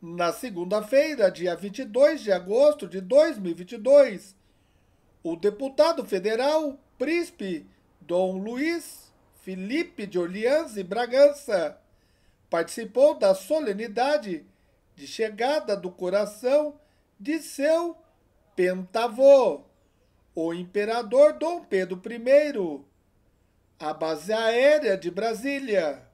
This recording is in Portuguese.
Na segunda-feira, dia 22 de agosto de 2022, o deputado federal Príncipe Dom Luiz Felipe de Orleans e Bragança participou da solenidade de chegada do coração de seu pentavô, o imperador Dom Pedro I, à base aérea de Brasília.